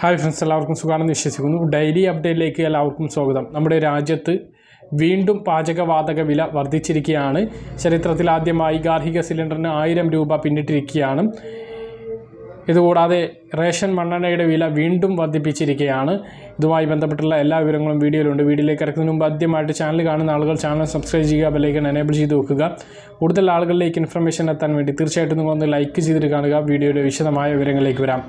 hi friends എല്ലാവർക്കും സുഖമാണെന്ന് വിശ്വസിക്കുന്നു ഡെയിലി അപ്ഡേറ്റിലേക്ക് എല്ലാവർക്കും സ്വാഗതം നമ്മുടെ രാജ്യത്ത് വീണ്ടും പാചകവാതക വില വർദ്ധിച്ചിരിക്കുകയാണ് ചരിത്രത്തിൽ ആദ്യമായി ഗാർഹിക സിലിണ്ടറിന് ആയിരം രൂപ പിന്നിട്ടിരിക്കുകയാണ് ഇതുകൂടാതെ റേഷൻ മണ്ണെണ്ണയുടെ വില വീണ്ടും വർദ്ധിപ്പിച്ചിരിക്കുകയാണ് ഇതുമായി ബന്ധപ്പെട്ടുള്ള എല്ലാ വിവരങ്ങളും വീഡിയോയിലുണ്ട് വീഡിയോയിലേക്ക് ഇറക്കുന്നതിന് മുമ്പ് ആദ്യമായിട്ട് ചാനൽ കാണുന്ന ആളുകൾ ചാനൽ സബ്സ്ക്രൈബ് ചെയ്യുക ബെല്ലൈക്കൺ എനേബിൾ ചെയ്ത് വെക്കുക കൂടുതൽ ആളുകളിലേക്ക് ഇൻഫർമേഷൻ എത്താൻ വേണ്ടി തീർച്ചയായിട്ടും ഒന്ന് ലൈക്ക് ചെയ്തിട്ട് കാണുക വീഡിയോയുടെ വിശദമായ വിവരങ്ങളിലേക്ക് വരാം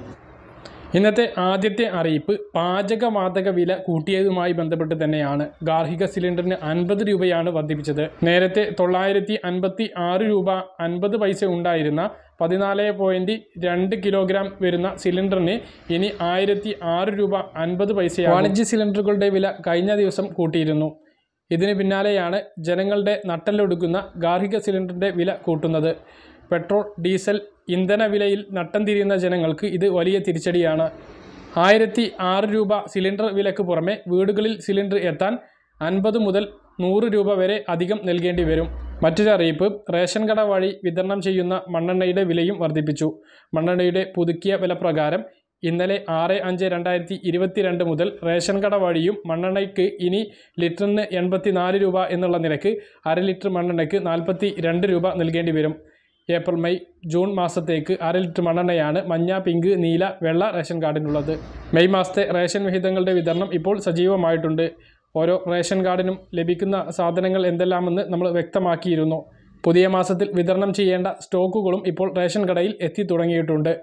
ഇന്നത്തെ ആദ്യത്തെ അറിയിപ്പ് പാചകവാതക വില കൂട്ടിയതുമായി ബന്ധപ്പെട്ട് തന്നെയാണ് ഗാർഹിക സിലിണ്ടറിന് അൻപത് രൂപയാണ് വർദ്ധിപ്പിച്ചത് നേരത്തെ തൊള്ളായിരത്തി അൻപത്തി ആറ് രൂപ അൻപത് പൈസ ഉണ്ടായിരുന്ന പതിനാല് പോയിൻറ്റ് രണ്ട് കിലോഗ്രാം വരുന്ന സിലിണ്ടറിന് ഇനി ആയിരത്തി ആറ് രൂപ അൻപത് പൈസയാണ് വാണിജ്യ സിലിണ്ടറുകളുടെ വില കഴിഞ്ഞ ദിവസം കൂട്ടിയിരുന്നു ഇതിന് പിന്നാലെയാണ് ജനങ്ങളുടെ നട്ടലൊടുക്കുന്ന ഗാർഹിക സിലിണ്ടറിൻ്റെ വില കൂട്ടുന്നത് പെട്രോൾ ഡീസൽ വിലയിൽ നട്ടം തിരിയുന്ന ജനങ്ങൾക്ക് ഇത് വലിയ തിരിച്ചടിയാണ് ആയിരത്തി ആറ് രൂപ സിലിണ്ടർ വിലക്ക് പുറമെ വീടുകളിൽ സിലിണ്ടർ എത്താൻ അൻപത് മുതൽ നൂറ് രൂപ വരെ അധികം നൽകേണ്ടി വരും മറ്റൊരു അറിയിപ്പ് റേഷൻ കട വഴി വിതരണം ചെയ്യുന്ന മണ്ണെണ്ണയുടെ വിലയും വർദ്ധിപ്പിച്ചു മണ്ണെണ്ണയുടെ പുതുക്കിയ വിലപ്രകാരം ഇന്നലെ ആറ് അഞ്ച് രണ്ടായിരത്തി ഇരുപത്തിരണ്ട് മുതൽ റേഷൻ കട വഴിയും മണ്ണെണ്ണയ്ക്ക് ഇനി ലിറ്ററിന് എൺപത്തിനാല് രൂപ എന്നുള്ള നിരക്ക് അര ലിറ്റർ മണ്ണെണ്ണയ്ക്ക് നാൽപ്പത്തി രണ്ട് രൂപ നൽകേണ്ടി വരും ഏപ്രിൽ മെയ് ജൂൺ മാസത്തേക്ക് അര ലിറ്റർ മണ്ണെണ്ണയാണ് മഞ്ഞ പിങ്ക് നീല വെള്ള റേഷൻ കാർഡിനുള്ളത് മെയ് മാസത്തെ റേഷൻ വിഹിതങ്ങളുടെ വിതരണം ഇപ്പോൾ സജീവമായിട്ടുണ്ട് ഓരോ റേഷൻ കാർഡിനും ലഭിക്കുന്ന സാധനങ്ങൾ എന്തെല്ലാമെന്ന് നമ്മൾ വ്യക്തമാക്കിയിരുന്നു പുതിയ മാസത്തിൽ വിതരണം ചെയ്യേണ്ട സ്റ്റോക്കുകളും ഇപ്പോൾ റേഷൻ കടയിൽ എത്തി തുടങ്ങിയിട്ടുണ്ട്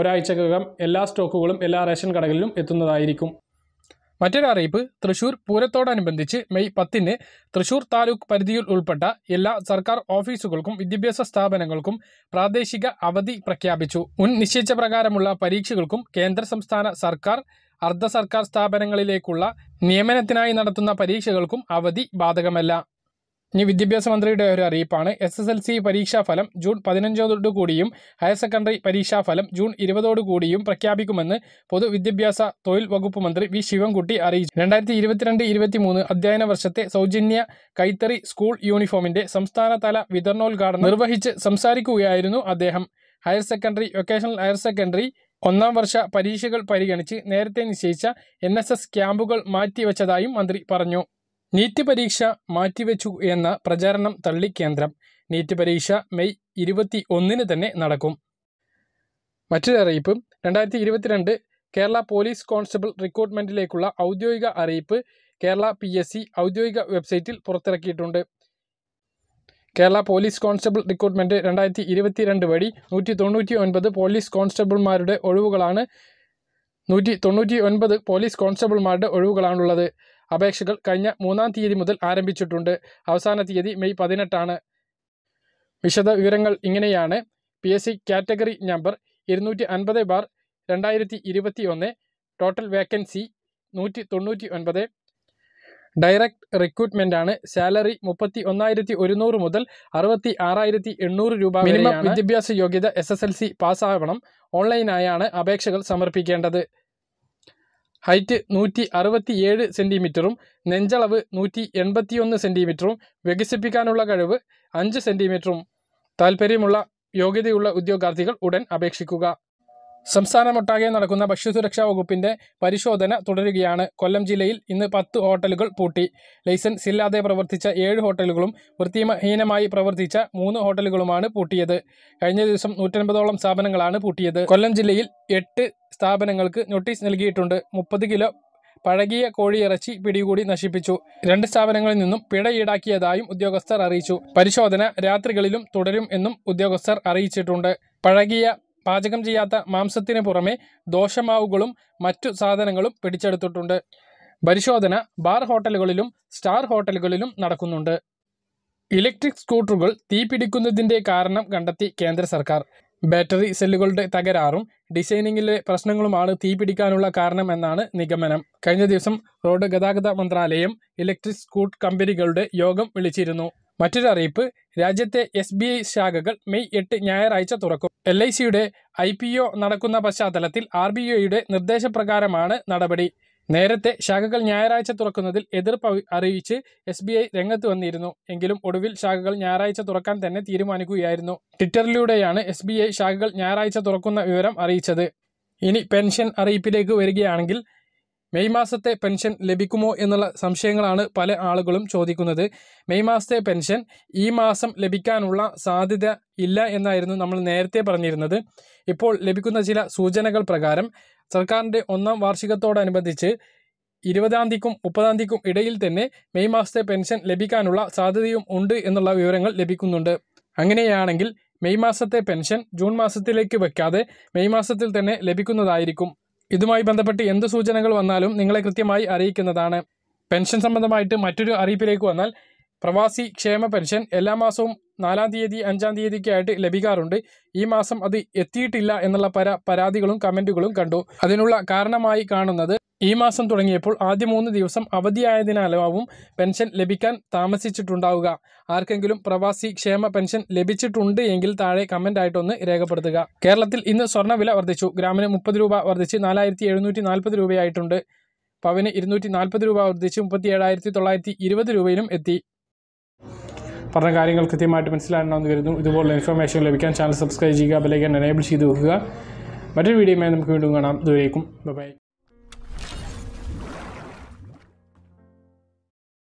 ഒരാഴ്ചക്കകം എല്ലാ സ്റ്റോക്കുകളും എല്ലാ റേഷൻ കടകളിലും എത്തുന്നതായിരിക്കും മറ്റൊരു അറിയിപ്പ് തൃശൂർ പൂരത്തോടനുബന്ധിച്ച് മെയ് പത്തിന് തൃശൂർ താലൂക്ക് പരിധിയിൽ ഉൾപ്പെട്ട എല്ലാ സർക്കാർ ഓഫീസുകൾക്കും വിദ്യാഭ്യാസ സ്ഥാപനങ്ങൾക്കും പ്രാദേശിക അവധി പ്രഖ്യാപിച്ചു മുൻ നിശ്ചയിച്ച പ്രകാരമുള്ള പരീക്ഷകൾക്കും കേന്ദ്ര സംസ്ഥാന സർക്കാർ അർദ്ധ സർക്കാർ സ്ഥാപനങ്ങളിലേക്കുള്ള നിയമനത്തിനായി നടത്തുന്ന പരീക്ഷകൾക്കും അവധി ബാധകമല്ല ഇനി വിദ്യാഭ്യാസ മന്ത്രിയുടെ ഒരു അറിയിപ്പാണ് എസ് എസ് എൽ സി പരീക്ഷാഫലം ജൂൺ കൂടിയും ഹയർ സെക്കൻഡറി പരീക്ഷാഫലം ജൂൺ ഇരുപതോടുകൂടിയും പ്രഖ്യാപിക്കുമെന്ന് പൊതുവിദ്യാഭ്യാസ തൊഴിൽ വകുപ്പ് മന്ത്രി വി ശിവൻകുട്ടി അറിയിച്ചു രണ്ടായിരത്തി ഇരുപത്തിരണ്ട് ഇരുപത്തിമൂന്ന് അധ്യയന വർഷത്തെ സൗജന്യ കൈത്തറി സ്കൂൾ യൂണിഫോമിന്റെ സംസ്ഥാനതല വിതരണോദ്ഘാടനം നിർവഹിച്ച് സംസാരിക്കുകയായിരുന്നു അദ്ദേഹം higher secondary vocational higher secondary ഒന്നാം വർഷ പരീക്ഷകൾ പരിഗണിച്ച് നേരത്തെ നിശ്ചയിച്ച എൻ എസ് എസ് ക്യാമ്പുകൾ മാറ്റിവെച്ചതായും മന്ത്രി പറഞ്ഞു നീറ്റ് പരീക്ഷ മാറ്റിവെച്ചു എന്ന പ്രചാരണം തള്ളി കേന്ദ്രം നീറ്റ് പരീക്ഷ മെയ് ഇരുപത്തി ഒന്നിന് തന്നെ നടക്കും മറ്റൊരു അറിയിപ്പ് രണ്ടായിരത്തി ഇരുപത്തിരണ്ട് കേരള പോലീസ് കോൺസ്റ്റബിൾ റിക്രൂട്ട്മെൻറ്റിലേക്കുള്ള ഔദ്യോഗിക അറിയിപ്പ് കേരള പി എസ് സി ഔദ്യോഗിക വെബ്സൈറ്റിൽ പുറത്തിറക്കിയിട്ടുണ്ട് കേരള പോലീസ് കോൺസ്റ്റബിൾ റിക്രൂട്ട്മെൻറ്റ് രണ്ടായിരത്തി ഇരുപത്തിരണ്ട് വഴി നൂറ്റി തൊണ്ണൂറ്റി ഒൻപത് പോലീസ് കോൺസ്റ്റബിൾമാരുടെ ഒഴിവുകളാണ് നൂറ്റി തൊണ്ണൂറ്റി ഒൻപത് പോലീസ് കോൺസ്റ്റബിൾമാരുടെ ഒഴിവുകളാണുള്ളത് അപേക്ഷകൾ കഴിഞ്ഞ മൂന്നാം തീയതി മുതൽ ആരംഭിച്ചിട്ടുണ്ട് അവസാന തീയതി മെയ് പതിനെട്ടാണ് വിശദ വിവരങ്ങൾ ഇങ്ങനെയാണ് P S C category number ഇരുന്നൂറ്റി അൻപത് ബാർ രണ്ടായിരത്തി ഇരുപത്തി ഒന്ന് ടോട്ടൽ വേക്കൻസി നൂറ്റി തൊണ്ണൂറ്റി ഒൻപത് ഡയറക്റ്റ് റിക്രൂട്ട്മെൻ്റാണ് സാലറി മുപ്പത്തി ഒന്നായിരത്തി ഒരുന്നൂറ് മുതൽ അറുപത്തി ആറായിരത്തി എണ്ണൂറ് രൂപ മിനിമം വിദ്യാഭ്യാസ യോഗ്യത എസ് എസ് എൽ സി പാസ്സാവണം ഓൺലൈനായാണ് അപേക്ഷകൾ സമർപ്പിക്കേണ്ടത് ഹൈറ്റ് നൂറ്റി ഏഴ് സെൻറ്റിമീറ്ററും നെഞ്ചളവ് നൂറ്റി ഒന്ന് സെൻറ്റിമീറ്ററും വികസിപ്പിക്കാനുള്ള കഴിവ് അഞ്ച് സെൻറ്റിമീറ്ററും താൽപ്പര്യമുള്ള യോഗ്യതയുള്ള ഉദ്യോഗാർത്ഥികൾ ഉടൻ അപേക്ഷിക്കുക സംസ്ഥാനമൊട്ടാകെ നടക്കുന്ന ഭക്ഷ്യസുരക്ഷാ വകുപ്പിന്റെ പരിശോധന തുടരുകയാണ് കൊല്ലം ജില്ലയിൽ ഇന്ന് പത്ത് ഹോട്ടലുകൾ പൂട്ടി ലൈസൻസ് ഇല്ലാതെ പ്രവർത്തിച്ച ഏഴ് ഹോട്ടലുകളും വൃത്തിഹീനമായി പ്രവർത്തിച്ച മൂന്ന് ഹോട്ടലുകളുമാണ് പൂട്ടിയത് കഴിഞ്ഞ ദിവസം നൂറ്റൻപതോളം സ്ഥാപനങ്ങളാണ് പൂട്ടിയത് കൊല്ലം ജില്ലയിൽ എട്ട് സ്ഥാപനങ്ങൾക്ക് നോട്ടീസ് നൽകിയിട്ടുണ്ട് മുപ്പത് കിലോ പഴകിയ കോഴിയിറച്ചി പിടികൂടി നശിപ്പിച്ചു രണ്ട് സ്ഥാപനങ്ങളിൽ നിന്നും പിഴ ഈടാക്കിയതായും ഉദ്യോഗസ്ഥർ അറിയിച്ചു പരിശോധന രാത്രികളിലും തുടരും എന്നും ഉദ്യോഗസ്ഥർ അറിയിച്ചിട്ടുണ്ട് പഴകിയ പാചകം ചെയ്യാത്ത മാംസത്തിന് പുറമെ ദോഷമാവുകളും മറ്റു സാധനങ്ങളും പിടിച്ചെടുത്തിട്ടുണ്ട് പരിശോധന ബാർ ഹോട്ടലുകളിലും സ്റ്റാർ ഹോട്ടലുകളിലും നടക്കുന്നുണ്ട് ഇലക്ട്രിക് സ്കൂട്ടറുകൾ തീപിടിക്കുന്നതിൻ്റെ കാരണം കണ്ടെത്തി കേന്ദ്ര സർക്കാർ ബാറ്ററി സെല്ലുകളുടെ തകരാറും ഡിസൈനിങ്ങിലെ പ്രശ്നങ്ങളുമാണ് തീപിടിക്കാനുള്ള എന്നാണ് നിഗമനം കഴിഞ്ഞ ദിവസം റോഡ് ഗതാഗത മന്ത്രാലയം ഇലക്ട്രിക് സ്കൂട്ട് കമ്പനികളുടെ യോഗം വിളിച്ചിരുന്നു മറ്റൊരറിയിപ്പ് രാജ്യത്തെ എസ് ബി ഐ ശാഖകൾ മെയ് എട്ട് ഞായറാഴ്ച തുറക്കും എൽ ഐ സിയുടെ ഐ പി ഒ നടക്കുന്ന പശ്ചാത്തലത്തിൽ ആർ ബി ഐയുടെ നിർദ്ദേശപ്രകാരമാണ് നടപടി നേരത്തെ ശാഖകൾ ഞായറാഴ്ച തുറക്കുന്നതിൽ എതിർപ്പ് അറിയിച്ച് എസ് ബി ഐ രംഗത്ത് വന്നിരുന്നു എങ്കിലും ഒടുവിൽ ശാഖകൾ ഞായറാഴ്ച തുറക്കാൻ തന്നെ തീരുമാനിക്കുകയായിരുന്നു ട്വിറ്ററിലൂടെയാണ് എസ് ബി ഐ ശാഖകൾ ഞായറാഴ്ച തുറക്കുന്ന വിവരം അറിയിച്ചത് ഇനി പെൻഷൻ അറിയിപ്പിലേക്ക് വരികയാണെങ്കിൽ മെയ് മാസത്തെ പെൻഷൻ ലഭിക്കുമോ എന്നുള്ള സംശയങ്ങളാണ് പല ആളുകളും ചോദിക്കുന്നത് മെയ് മാസത്തെ പെൻഷൻ ഈ മാസം ലഭിക്കാനുള്ള സാധ്യത ഇല്ല എന്നായിരുന്നു നമ്മൾ നേരത്തെ പറഞ്ഞിരുന്നത് ഇപ്പോൾ ലഭിക്കുന്ന ചില സൂചനകൾ പ്രകാരം സർക്കാരിൻ്റെ ഒന്നാം വാർഷികത്തോടനുബന്ധിച്ച് ഇരുപതാം തീയതിക്കും മുപ്പതാം തീയതിക്കും ഇടയിൽ തന്നെ മെയ് മാസത്തെ പെൻഷൻ ലഭിക്കാനുള്ള സാധ്യതയും ഉണ്ട് എന്നുള്ള വിവരങ്ങൾ ലഭിക്കുന്നുണ്ട് അങ്ങനെയാണെങ്കിൽ മെയ് മാസത്തെ പെൻഷൻ ജൂൺ മാസത്തിലേക്ക് വെക്കാതെ മെയ് മാസത്തിൽ തന്നെ ലഭിക്കുന്നതായിരിക്കും ഇതുമായി ബന്ധപ്പെട്ട് എന്ത് സൂചനകൾ വന്നാലും നിങ്ങളെ കൃത്യമായി അറിയിക്കുന്നതാണ് പെൻഷൻ സംബന്ധമായിട്ട് മറ്റൊരു അറിയിപ്പിലേക്ക് വന്നാൽ പ്രവാസി ക്ഷേമ പെൻഷൻ എല്ലാ മാസവും നാലാം തീയതി അഞ്ചാം തീയതിക്കായിട്ട് ലഭിക്കാറുണ്ട് ഈ മാസം അത് എത്തിയിട്ടില്ല എന്നുള്ള പരാതികളും കമൻറ്റുകളും കണ്ടു അതിനുള്ള കാരണമായി കാണുന്നത് ഈ മാസം തുടങ്ങിയപ്പോൾ ആദ്യ മൂന്ന് ദിവസം അവധിയായതിനാലാവും പെൻഷൻ ലഭിക്കാൻ താമസിച്ചിട്ടുണ്ടാവുക ആർക്കെങ്കിലും പ്രവാസി ക്ഷേമ പെൻഷൻ ലഭിച്ചിട്ടുണ്ട് എങ്കിൽ താഴെ കമൻ്റ് ആയിട്ടൊന്ന് രേഖപ്പെടുത്തുക കേരളത്തിൽ ഇന്ന് സ്വർണ്ണവില വർദ്ധിച്ചു ഗ്രാമിന് മുപ്പത് രൂപ വർദ്ധിച്ച് നാലായിരത്തി എഴുന്നൂറ്റി നാൽപ്പത് രൂപയായിട്ടുണ്ട് പവന് ഇരുന്നൂറ്റി നാൽപ്പത് രൂപ വർദ്ധിച്ച് മുപ്പത്തി ഏഴായിരത്തി തൊള്ളായിരത്തി ഇരുപത് രൂപയിലും എത്തി പറഞ്ഞ കാര്യങ്ങൾ കൃത്യമായിട്ട് മനസ്സിലാകണമെന്ന് കരുതുന്നു ഇതുപോലുള്ള ഇൻഫർമേഷൻ ലഭിക്കാൻ ചാനൽ സബ്സ്ക്രൈബ് ചെയ്യുക ബെലൈക്കൻ എനേബിൾ ചെയ്ത് വെക്കുക മറ്റൊരു വീഡിയോയുമായി നമുക്ക് വീണ്ടും കാണാം ഇതുവരേക്കും ബൈ